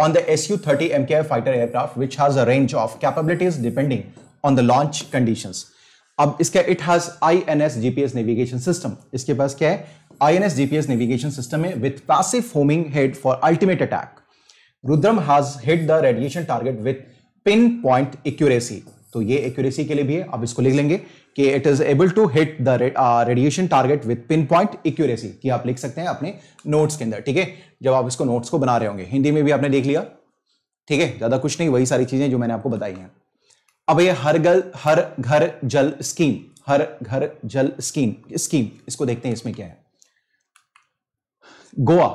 Speaker 1: on the S U thirty M K fighter aircraft which has a range of capabilities depending on the launch conditions अब इसका it has I N S GPS navigation system इसके पास क्या है I N S GPS navigation system है with passive homing head for ultimate attack Rudram has hit the radiation target with pin point accuracy तो ये accuracy के लिए भी है अब इसको लिख लेंगे कि it is able to hit the radiation target with pin point accuracy कि आप लिख सकते हैं अपने नोट्स के अंदर ठीक है जब आप इसको नोट्स को बना रहे होंगे हिंदी में भी आपने देख लिया ठीक है ज्यादा कुछ नहीं वही सारी चीजें जो मैंने आपको बताई हैं अब ये हर गल हर घर जल स्कीम हर घर जल स्कीम स्कीम इसको देखते हैं इसमें क्या है गोवा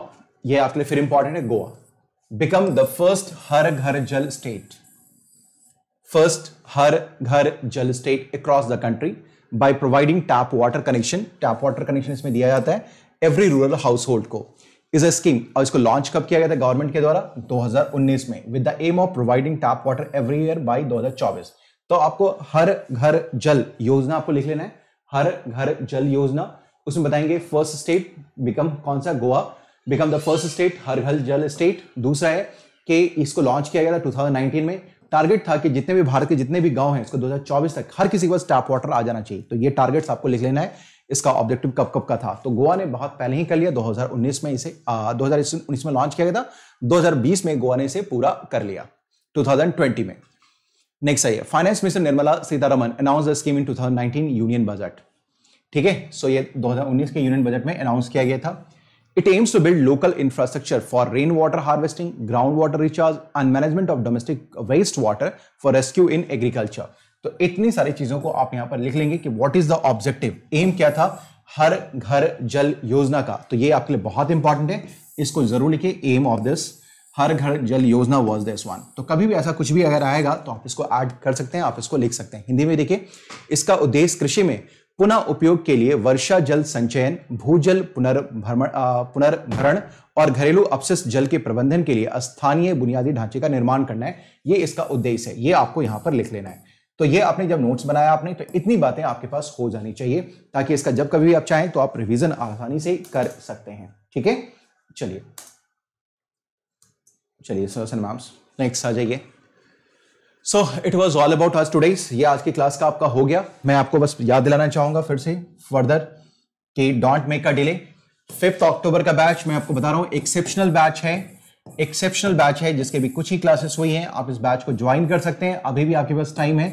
Speaker 1: ये आपके लिए फिर इंपॉर्टेंट है Goa become the first Har Ghar Jal state. First Har Ghar Jal state across the country by providing tap water connection. Tap water connection isme diya jata hai every rural household ko is a scheme aur isko launch kab kiya gaya tha government ke dwara 2019 mein with the aim of providing tap water every year by 2024 to aapko har ghar jal yojana aapko likh lena hai har ghar jal yojana usme batayenge first state become kaun sa goa become the first state Har Ghar Jal state दूसरा है कि इसको launch किया गया था 2019 में target था कि जितने भी भारत के जितने भी गांव हैं इसको 2024 तक हर किसी के पास टैप वाटर आ जाना चाहिए तो ये टारगेट्स आपको लिख लेना है इसका ऑब्जेक्टिव कब कब का था तो गोवा ने बहुत पहले ही कर लिया 2019 में इसे दो में लॉन्च किया गया था 2020 में गोवा ने इसे पूरा कर लिया 2020 में नेक्स्ट आइए finance minister Nirmala Sitharaman announce the scheme in 2019 union budget ठीक है सो ये 2019 के यूनियन बजट में अनाउंस किया गया था It aims to build local infrastructure for rainwater harvesting, groundwater recharge and management of domestic wastewater for rescue in agriculture. तो इतनी सारी चीजों को आप यहां पर लिख लेंगे कि what is the objective aim क्या था हर घर जल योजना का तो ये आपके लिए बहुत इंपॉर्टेंट है इसको जरूर लिखिए एम ऑफ दिस हर घर जल योजना वॉज दिस वन तो कभी भी ऐसा कुछ भी अगर आएगा तो आप इसको ऐड कर सकते हैं आप इसको लिख सकते हैं हिंदी में देखिए इसका उद्देश्य कृषि में पुनः उपयोग के लिए वर्षा जल संचयन भूजल पुनर्भ्रमण पुनर्भरण और घरेलू अपशिष्ट जल के प्रबंधन के लिए स्थानीय बुनियादी ढांचे का निर्माण करना है ये इसका उद्देश्य है ये आपको यहां पर लिख लेना है तो ये आपने जब नोट्स बनाया आपने तो इतनी बातें आपके पास हो जानी चाहिए ताकि इसका जब कभी भी आप चाहें तो आप रिविजन आसानी से कर सकते हैं ठीक है चलिए चलिए सर मैम्स नेक्स्ट आ जाइए so it was all about आज टूडेज ये आज की क्लास का आपका हो गया मैं आपको बस याद दिलाना चाहूंगा फिर से फर्दर कि don't make a delay fifth October का बैच मैं आपको बता रहा हूँ एक्सेप्शनल बैच है एक्सेप्शनल बैच है जिसके भी कुछ ही क्लासेस हुई हैं आप इस बैच को ज्वाइन कर सकते हैं अभी भी आपके पास टाइम है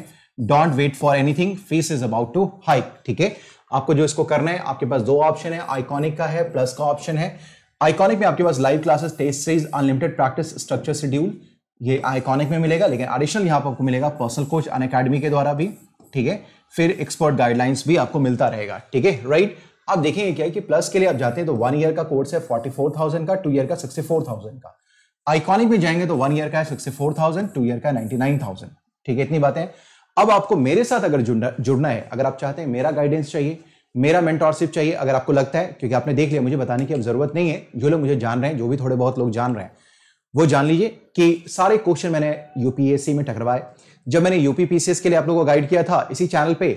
Speaker 1: don't wait for anything fees is about to hike ठीक है आपको जो इसको करना है आपके पास दो ऑप्शन है आइकॉनिक का है प्लस का ऑप्शन है आइकॉनिक में आपके पास live classes test series unlimited practice structure schedule ये आइकॉनिक में मिलेगा लेकिन एडिशनल यहाँ पर आपको मिलेगा पर्सनल कोच अन अकेडमी के द्वारा भी ठीक है फिर एक्सपर्ट गाइडलाइंस भी आपको मिलता रहेगा ठीक है राइट आप देखेंगे क्या है कि प्लस के लिए आप जाते हैं तो वन ईयर का कोर्स है फोर्टी फोर थाउजेंड का टू ईयर का सिक्सटी फोर थाउजेंड का आइकॉनिक में जाएंगे तो वन ईयर का है sixty four thousand two year का नाइनटी नाइन थाउजेंड ठीक है इतनी बातें अब आपको मेरे साथ अगर जुड़ना जुड़ना है अगर आप चाहते हैं मेरा गाइडेंस चाहिए मेरा मेंटोरशिप चाहिए अगर आपको लगता है क्योंकि आपने देख लिया मुझे बताने की अब जरूरत नहीं है जो लोग मुझे जान रहे हैं जो भी थोड़े बहुत लोग जान रहे हैं वो जान लीजिए कि सारे क्वेश्चन मैंने यूपीएससी में टकरवाए जब मैंने यूपी पीसीएस के लिए आप लोगों को गाइड किया था इसी चैनल पे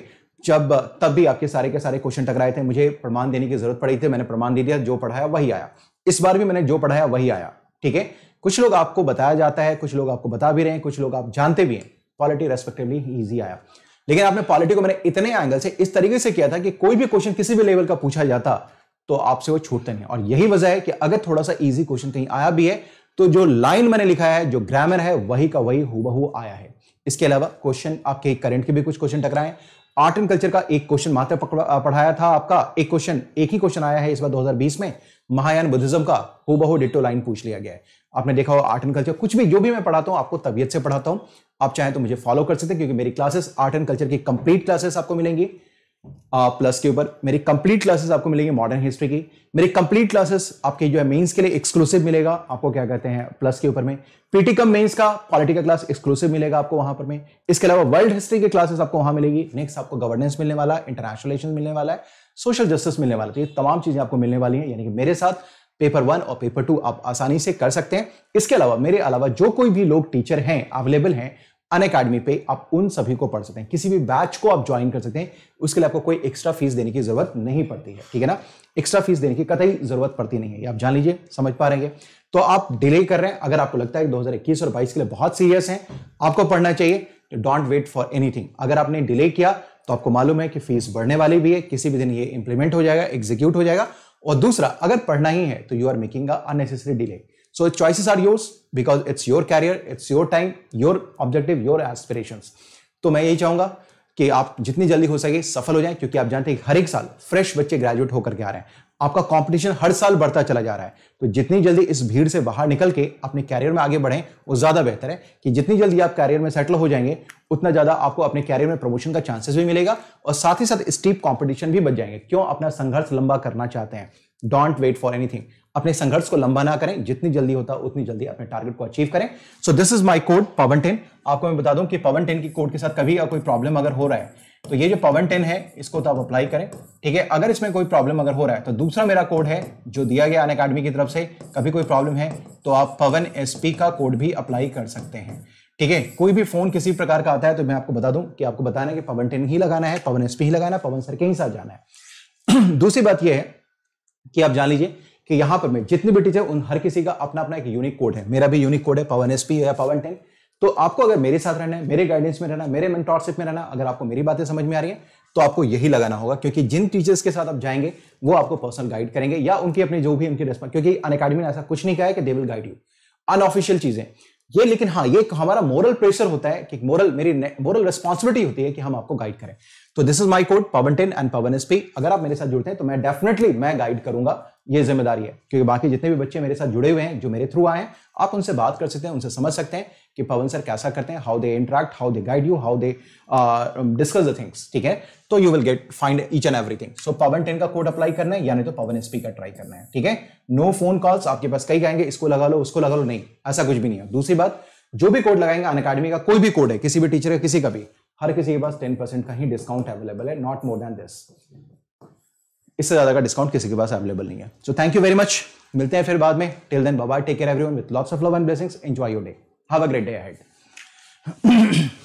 Speaker 1: जब तब भी आपके सारे के सारे क्वेश्चन टकराए थे मुझे प्रमाण देने की जरूरत पड़ी थी मैंने प्रमाण दे दिया जो पढ़ाया वही आया इस बार भी मैंने जो पढ़ाया वही आया ठीक है कुछ लोग आपको बताया जाता है कुछ लोग आपको बता भी रहे हैं कुछ लोग आप जानते भी हैं क्वालिटी रेस्पेक्टिवली ईजी आया लेकिन आपने पॉलिटी को मैंने इतने एंगल से इस तरीके से किया था कि कोई भी क्वेश्चन किसी भी लेवल का पूछा जाता तो आपसे वो छूटते नहीं और यही वजह है कि अगर थोड़ा सा ईजी क्वेश्चन कहीं आया भी है तो जो लाइन मैंने लिखा है जो ग्रामर है वही का वही हु आया है इसके अलावा क्वेश्चन आपके करंट के भी कुछ क्वेश्चन टकराए आर्ट एंड कल्चर का एक क्वेश्चन मात्र पढ़ाया था आपका एक क्वेश्चन एक ही क्वेश्चन आया है इस बार 2020 में महायान बुद्धिज्म का हु डिटो लाइन पूछ लिया गया है आपने देखा हो आर्ट एंड कल्चर कुछ भी जो भी मैं पढ़ाता हूं आपको तबियत से पढ़ाता हूं आप चाहें तो मुझे फॉलो कर सकते हैं क्योंकि मेरी क्लासेस आर्ट एंड कल्चर की कंप्लीट क्लासेस आपको मिलेंगी प्लस uh, के ऊपर मेरी कंप्लीट क्लासेस आपको मिलेंगी मॉडर्न हिस्ट्री की मेरी कंप्लीट क्लासेस आपके जो है मेंस के लिए एक्सक्लूसिव मिलेगा आपको क्या कहते हैं प्लस के ऊपर में पीटी कम मेंस का पॉलिटिकल क्लास एक्सक्लूसिव मिलेगा आपको वहां पर में इसके अलावा वर्ल्ड हिस्ट्री की क्लासेस आपको वहां मिलेगी नेक्स्ट आपको गवर्नेंस मिलने वाला इंटरनेशनल रिलेशन मिलने वाला है सोशल जस्टिस मिलने वाला है तो ये तमाम चीजें आपको मिलने वाली है यानी कि मेरे साथ पेपर वन और पेपर टू आप आसानी से कर सकते हैं इसके अलावा मेरे अलावा जो कोई भी लोग टीचर हैं अवेलेबल हैं अन अकेडमी पे आप उन सभी को पढ़ सकते हैं किसी भी बैच को आप ज्वाइन कर सकते हैं उसके लिए आपको कोई एक्स्ट्रा फीस देने की जरूरत नहीं पड़ती है ठीक है ना एक्स्ट्रा फीस देने की कतई जरूरत पड़ती नहीं है आप जान लीजिए समझ पा रहे हैं तो आप डिले कर रहे हैं अगर आपको लगता है कि 2021 और 22 के लिए बहुत सीरियस है आपको पढ़ना चाहिए तो डोंट वेट फॉर एनीथिंग अगर आपने डिले किया तो आपको मालूम है कि फीस बढ़ने वाली भी है किसी भी दिन ये इंप्लीमेंट हो जाएगा एग्जीक्यूट हो जाएगा और दूसरा अगर पढ़ना ही है तो you are making a unnecessary delay So the choices are yours because it's your career, it's your time, your objective, your aspirations. तो मैं यही चाहूंगा कि आप जितनी जल्दी हो सके सफल हो जाए क्योंकि आप जानते हैं हर एक साल फ्रेश बच्चे ग्रेजुएट होकर के आ रहे हैं आपका कंपटीशन हर साल बढ़ता चला जा रहा है तो जितनी जल्दी इस भीड़ से बाहर निकल के अपने कैरियर में आगे बढ़ें वो ज़्यादा बेहतर है कि जितनी जल्दी आप कैरियर में सेटल हो जाएंगे उतना ज़्यादा आपको अपने कैरियर में प्रमोशन का चांसेस भी मिलेगा और साथ ही साथ स्टीप कॉम्पिटिशन भी बच जाएंगे क्यों अपना संघर्ष लंबा करना चाहते हैं डोंट वेट फॉर एनीथिंग अपने संघर्ष को लंबा ना करें जितनी जल्दी होता उतनी जल्दी अपने टारगेट को अचीव करें so this is my code Pawan ten आपको मैं बता दूं कि पवन टेन की कोड के साथ कभी कोई प्रॉब्लम अगर हो रहा है तो ये जो पवन टेन है इसको तो आप अप्लाई करें ठीक है अगर इसमें कोई प्रॉब्लम अगर हो रहा है तो दूसरा मेरा कोड है जो दिया गया अन अकाडमी की तरफ से कभी कोई प्रॉब्लम है तो आप पवन एस का कोड भी अप्लाई कर सकते हैं ठीक है कोई भी फोन किसी प्रकार का आता है तो मैं आपको बता दूं कि आपको बताना है कि पवन टेन ही लगाना है पवन एसपी ही लगाना है पवन सर के ही साथ जाना है दूसरी बात यह है कि आप जान लीजिए कि यहां पर मैं जितनी भी टीचर उन हर किसी का अपना अपना एक यूनिक कोड है मेरा भी यूनिक कोड है पवन एस या पवन टेन तो आपको अगर मेरे साथ रहना है मेरे गाइडेंस में रहना मेरे मेंटोरशिप में रहना अगर आपको मेरी बातें समझ में आ रही है तो आपको यही लगाना होगा क्योंकि जिन टीचर्स के साथ आप जाएंगे वो आपको पर्सनल गाइड करेंगे या उनकी अपनी जो भी उनकी रेस्पॉन्स क्योंकि अन अकेडमी ने ऐसा कुछ नहीं कहा है कि they will guide you unofficial चीजें ये लेकिन हाँ ये हमारा मॉरल प्रेशर होता है कि मोरल मेरी मॉरल रिस्पॉन्सिबिलिटी होती है कि हम आपको गाइड करें तो this is my code Pawan ten and Pawan SP अगर आप मेरे साथ जुड़ते हैं तो मैं डेफिनेटली मैं गाइड करूंगा ये जिम्मेदारी है क्योंकि बाकी जितने भी बच्चे मेरे साथ जुड़े हुए हैं जो मेरे थ्रू आए हैं आप उनसे बात कर सकते हैं उनसे समझ सकते हैं कि पवन सर कैसा करते हैं how they interact how they guide you how they discuss the things ठीक है तो you will get find each and everything so Pawan ten का कोड अप्लाई करना है या नहीं तो पवन स्पीकर ट्राई करना है ठीक है नो फोन कॉल्स आपके पास कई कहेंगे इसको लगा लो उसको लगा लो नहीं ऐसा कुछ भी नहीं है दूसरी बात जो भी कोड लगाएंगे अन अकाडमी का कोई भी कोड है किसी भी टीचर का किसी का भी हर किसी के पास टेन परसेंट का ही डिस्काउंट अवेलेबल है नॉट मोर देन दिस इससे ज़्यादा का डिस्काउंट किसी के पास अवेलेबल नहीं है so thank you very much मिलते हैं फिर बाद में टिल देन बाबा take care everyone with lots of love and blessings enjoy your day have a great day ahead